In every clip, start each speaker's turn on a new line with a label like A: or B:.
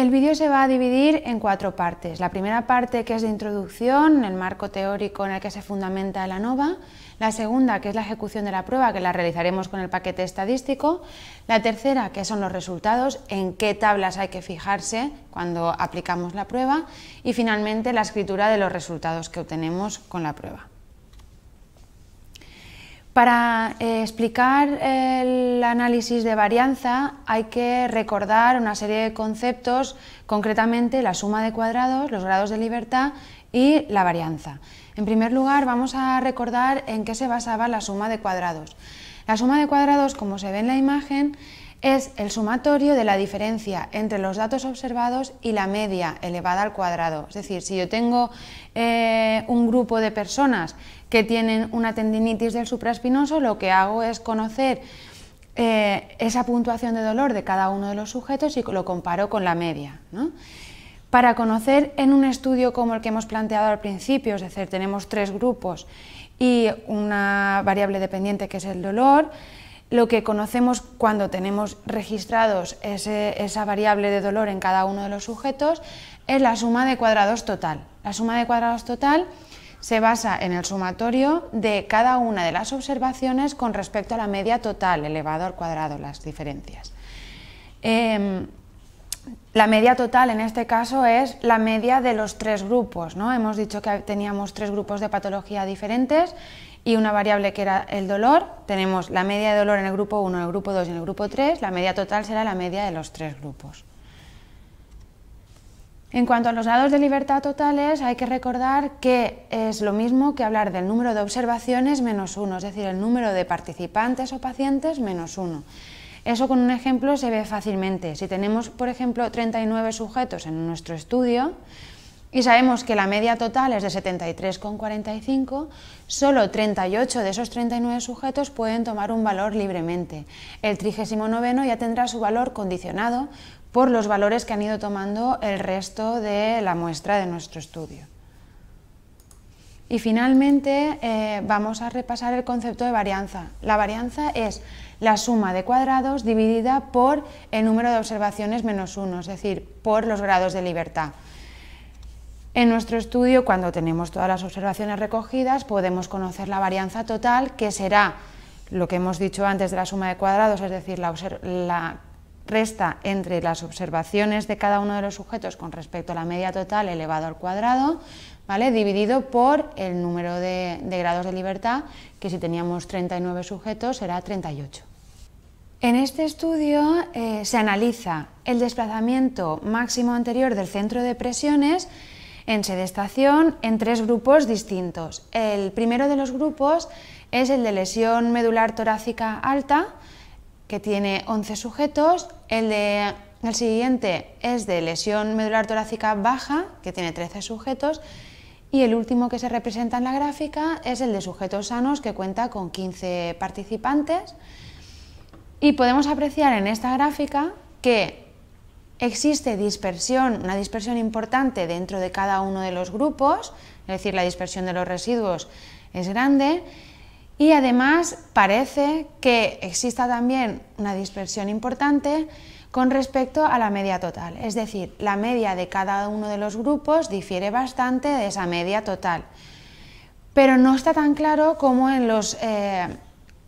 A: El vídeo se va a dividir en cuatro partes. La primera parte que es de introducción, el marco teórico en el que se fundamenta la NOVA. La segunda que es la ejecución de la prueba, que la realizaremos con el paquete estadístico. La tercera que son los resultados, en qué tablas hay que fijarse cuando aplicamos la prueba. Y finalmente la escritura de los resultados que obtenemos con la prueba. Para eh, explicar el análisis de varianza hay que recordar una serie de conceptos, concretamente la suma de cuadrados, los grados de libertad y la varianza. En primer lugar, vamos a recordar en qué se basaba la suma de cuadrados. La suma de cuadrados, como se ve en la imagen, es el sumatorio de la diferencia entre los datos observados y la media elevada al cuadrado. Es decir, si yo tengo eh, un grupo de personas que tienen una tendinitis del supraespinoso, lo que hago es conocer eh, esa puntuación de dolor de cada uno de los sujetos y lo comparo con la media. Para conocer en un estudio como el que hemos planteado al principio, es decir, tenemos tres grupos y una variable dependiente que es el dolor, lo que conocemos cuando tenemos registrados esa variable de dolor en cada uno de los sujetos es la suma de cuadrados total. La suma de cuadrados total se basa en el sumatorio de cada una de las observaciones con respecto a la media total elevado al cuadrado, las diferencias. Em, la media total en este caso es la media de los tres grupos. Hemos dicho que teníamos tres grupos de patología diferentes y una variable que era el dolor. Tenemos la media de dolor en el grupo 1, en el grupo 2 y en el grupo 3. La media total será la media de los tres grupos. En cuanto a los dados de libertad totales, hay que recordar que es lo mismo que hablar del número de observaciones menos uno, es decir, el número de participantes o pacientes menos uno. Eso con un ejemplo se ve fácilmente. Si tenemos, por ejemplo, 39 sujetos en nuestro estudio, y sabemos que la media total es de 73,45, solo 38 de esos 39 sujetos pueden tomar un valor libremente. El 39 ya tendrá su valor condicionado por los valores que han ido tomando el resto de la muestra de nuestro estudio. Y finalmente eh, vamos a repasar el concepto de varianza. La varianza es la suma de cuadrados dividida por el número de observaciones menos uno, es decir, por los grados de libertad. En nuestro estudio, cuando tenemos todas las observaciones recogidas, podemos conocer la varianza total, que será lo que hemos dicho antes de la suma de cuadrados, es decir, la, resta entre las observaciones de cada uno de los sujetos con respecto a la media total elevado al cuadrado, ¿vale? dividido por el número de, grados de libertad, que si teníamos 39 sujetos será 38. En este estudio eh, se analiza el desplazamiento máximo anterior del centro de presiones en sedestación en tres grupos distintos. El primero de los grupos es el de lesión medular torácica alta, que tiene 11 sujetos. El, de, el siguiente es de lesión medular torácica baja, que tiene 13 sujetos. Y el último que se representa en la gráfica es el de sujetos sanos, que cuenta con 15 participantes. Y podemos apreciar en esta gráfica que Existe dispersión, una dispersión importante dentro de cada uno de los grupos, es decir, la dispersión de los residuos es grande. Y además parece que exista también una dispersión importante con respecto a la media total, es decir, la media de cada uno de los grupos difiere bastante de esa media total, pero no está tan claro como en los eh,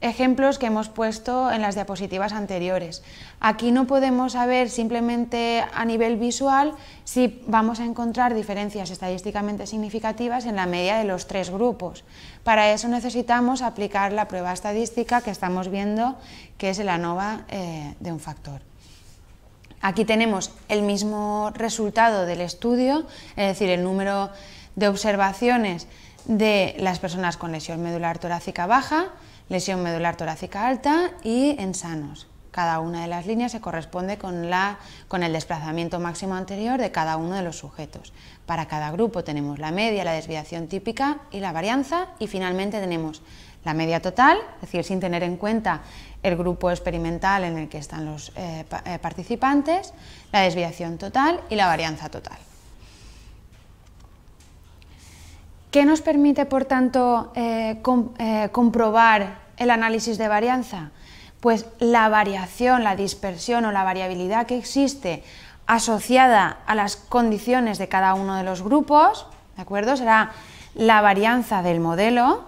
A: ejemplos que hemos puesto en las diapositivas anteriores. Aquí no podemos saber simplemente a nivel visual si vamos a encontrar diferencias estadísticamente significativas en la media de los tres grupos. Para eso necesitamos aplicar la prueba estadística que estamos viendo, que es el ANOVA eh, de un factor. Aquí tenemos el mismo resultado del estudio, es decir, el número de observaciones de las personas con lesión medular torácica baja, lesión medular torácica alta y en sanos. Cada una de las líneas se corresponde con, la, con el desplazamiento máximo anterior de cada uno de los sujetos. Para cada grupo tenemos la media, la desviación típica y la varianza y finalmente tenemos la media total, es decir, sin tener en cuenta el grupo experimental en el que están los eh, eh, participantes, la desviación total y la varianza total. ¿Qué nos permite, por tanto, eh, comprobar el análisis de varianza? Pues la variación, la dispersión o la variabilidad que existe asociada a las condiciones de cada uno de los grupos, ¿de acuerdo? Será la varianza del modelo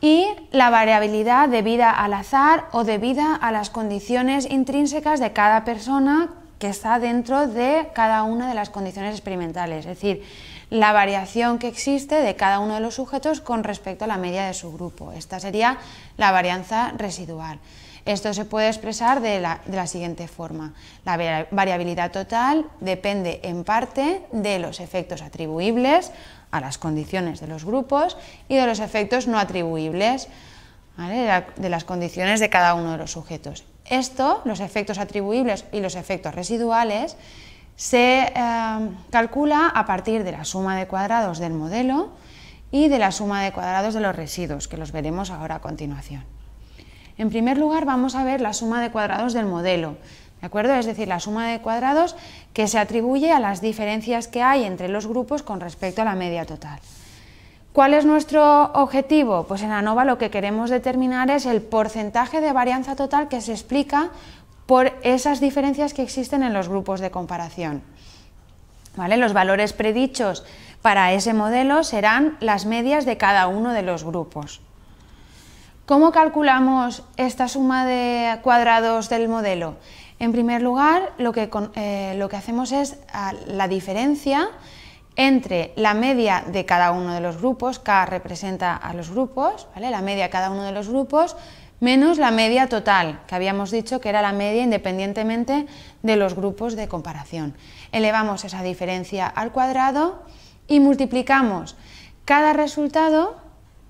A: y la variabilidad debida al azar o debida a las condiciones intrínsecas de cada persona que está dentro de cada una de las condiciones experimentales. Es decir, la variación que existe de cada uno de los sujetos con respecto a la media de su grupo. Esta sería la varianza residual. Esto se puede expresar de la, siguiente forma. La variabilidad total depende en parte de los efectos atribuibles a las condiciones de los grupos y de los efectos no atribuibles de las condiciones de cada uno de los sujetos. Esto, los efectos atribuibles y los efectos residuales, se em, calcula a partir de la suma de cuadrados del modelo y de la suma de cuadrados de los residuos, que los veremos ahora a continuación. En primer lugar vamos a ver la suma de cuadrados del modelo, ¿de acuerdo? Es decir, la suma de cuadrados que se atribuye a las diferencias que hay entre los grupos con respecto a la media total. ¿Cuál es nuestro objetivo? Pues en ANOVA lo que queremos determinar es el porcentaje de varianza total que se explica por esas diferencias que existen en los grupos de comparación. ¿Vale? Los valores predichos para ese modelo serán las medias de cada uno de los grupos. ¿Cómo calculamos esta suma de cuadrados del modelo? En primer lugar, lo que, eh, hacemos es la diferencia entre la media de cada uno de los grupos, K representa a los grupos, ¿vale? la media de cada uno de los grupos, menos la media total, que habíamos dicho que era la media independientemente de los grupos de comparación. Elevamos esa diferencia al cuadrado y multiplicamos cada resultado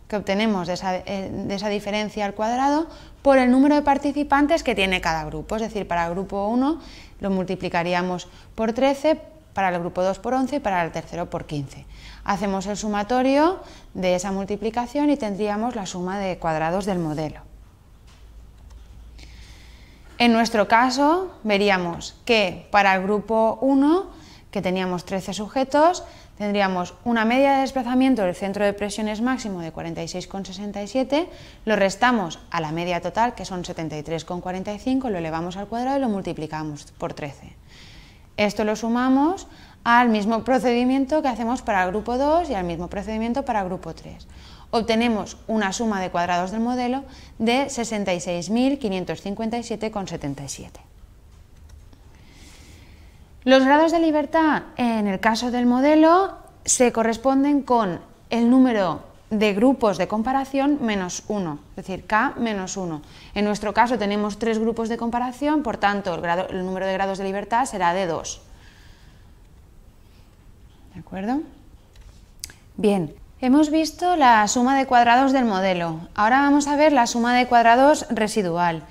A: que obtenemos de esa, eh, diferencia al cuadrado por el número de participantes que tiene cada grupo. Es decir, para el grupo 1 lo multiplicaríamos por 13, para el grupo 2 por 11 y para el tercero por 15. Hacemos el sumatorio de esa multiplicación y tendríamos la suma de cuadrados del modelo. En nuestro caso, veríamos que para el grupo 1, que teníamos 13 sujetos, tendríamos una media de desplazamiento del centro de presiones máximo de 46,67, lo restamos a la media total, que son 73,45, lo elevamos al cuadrado y lo multiplicamos por 13. Esto lo sumamos al mismo procedimiento que hacemos para el grupo 2 y al mismo procedimiento para el grupo 3 obtenemos una suma de cuadrados del modelo de 66.557,77. Los grados de libertad en el caso del modelo se corresponden con el número de grupos de comparación menos 1, es decir, K menos 1. En nuestro caso tenemos tres grupos de comparación, por tanto el, número de grados de libertad será de 2. ¿De acuerdo? Bien, Hemos visto la suma de cuadrados del modelo. Ahora vamos a ver la suma de cuadrados residual,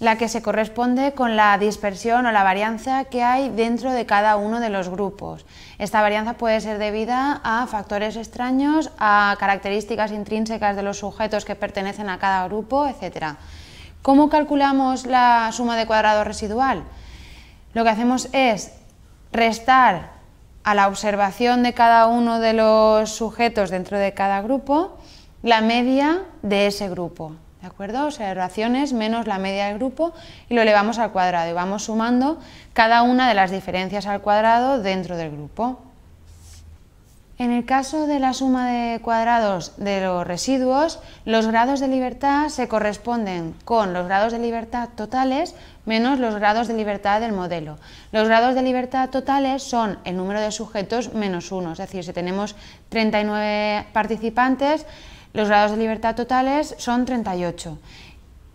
A: la que se corresponde con la dispersión o la varianza que hay dentro de cada uno de los grupos. Esta varianza puede ser debida a factores extraños, a características intrínsecas de los sujetos que pertenecen a cada grupo, etc. ¿Cómo calculamos la suma de cuadrados residual? Lo que hacemos es restar a la observación de cada uno de los sujetos dentro de cada grupo, la media de ese grupo. ¿De acuerdo? Observaciones menos la media del grupo y lo elevamos al cuadrado y vamos sumando cada una de las diferencias al cuadrado dentro del grupo. En el caso de la suma de cuadrados de los residuos, los grados de libertad se corresponden con los grados de libertad totales menos los grados de libertad del modelo. Los grados de libertad totales son el número de sujetos menos uno, es decir, si tenemos 39 participantes, los grados de libertad totales son 38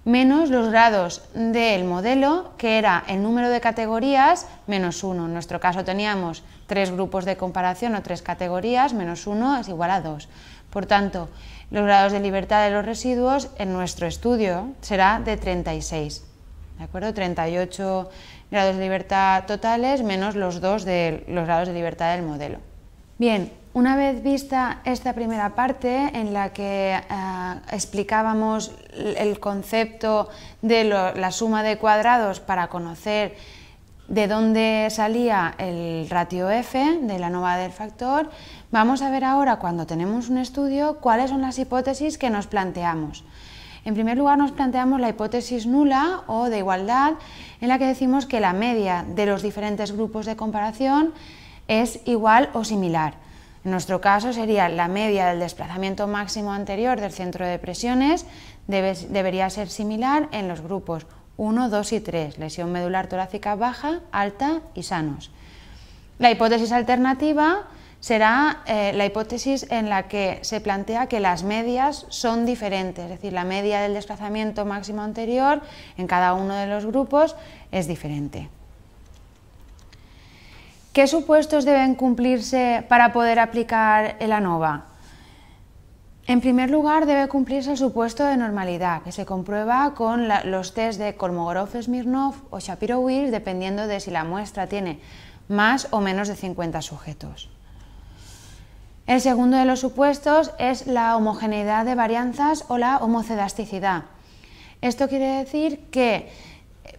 A: menos los grados del modelo, que era el número de categorías menos 1. En nuestro caso teníamos tres grupos de comparación o tres categorías, menos 1 es igual a 2. Por tanto, los grados de libertad de los residuos en nuestro estudio será de 36. ¿De acuerdo? 38 grados de libertad totales menos los dos de los grados de libertad del modelo. Bien, una vez vista esta primera parte en la que eh, explicábamos el concepto de la suma de cuadrados para conocer de dónde salía el ratio f de la nova del factor, vamos a ver ahora cuando tenemos un estudio cuáles son las hipótesis que nos planteamos. En primer lugar nos planteamos la hipótesis nula o de igualdad en la que decimos que la media de los diferentes grupos de comparación es igual o similar. En nuestro caso sería la media del desplazamiento máximo anterior del centro de presiones debería ser similar en los grupos 1, 2 y 3, lesión medular torácica baja, alta y sanos. La hipótesis alternativa será eh, la hipótesis en la que se plantea que las medias son diferentes, es decir, la media del desplazamiento máximo anterior en cada uno de los grupos es diferente. ¿Qué supuestos deben cumplirse para poder aplicar el ANOVA? En primer lugar, debe cumplirse el supuesto de normalidad, que se comprueba con los test de Kolmogorov-Smirnov o Shapiro-Wills, dependiendo de si la muestra tiene más o menos de 50 sujetos. El segundo de los supuestos es la homogeneidad de varianzas o la homocedasticidad. Esto quiere decir que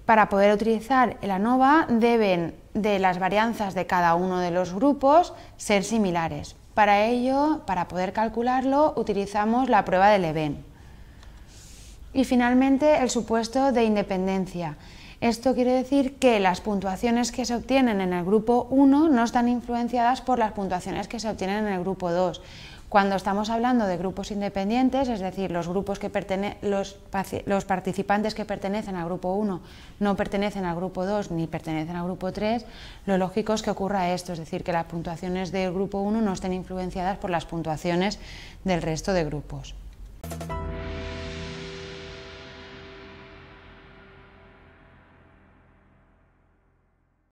A: para poder utilizar el ANOVA deben de las varianzas de cada uno de los grupos ser similares. Para ello, para poder calcularlo, utilizamos la prueba de Leven. Y finalmente, el supuesto de independencia. Esto quiere decir que las puntuaciones que se obtienen en el grupo 1 no están influenciadas por las puntuaciones que se obtienen en el grupo 2, cuando estamos hablando de grupos independientes, es decir, los, grupos que los, participantes que pertenecen al grupo 1 no pertenecen al grupo 2 ni pertenecen al grupo 3, lo lógico es que ocurra esto, es decir, que las puntuaciones del grupo 1 no estén influenciadas por las puntuaciones del resto de grupos.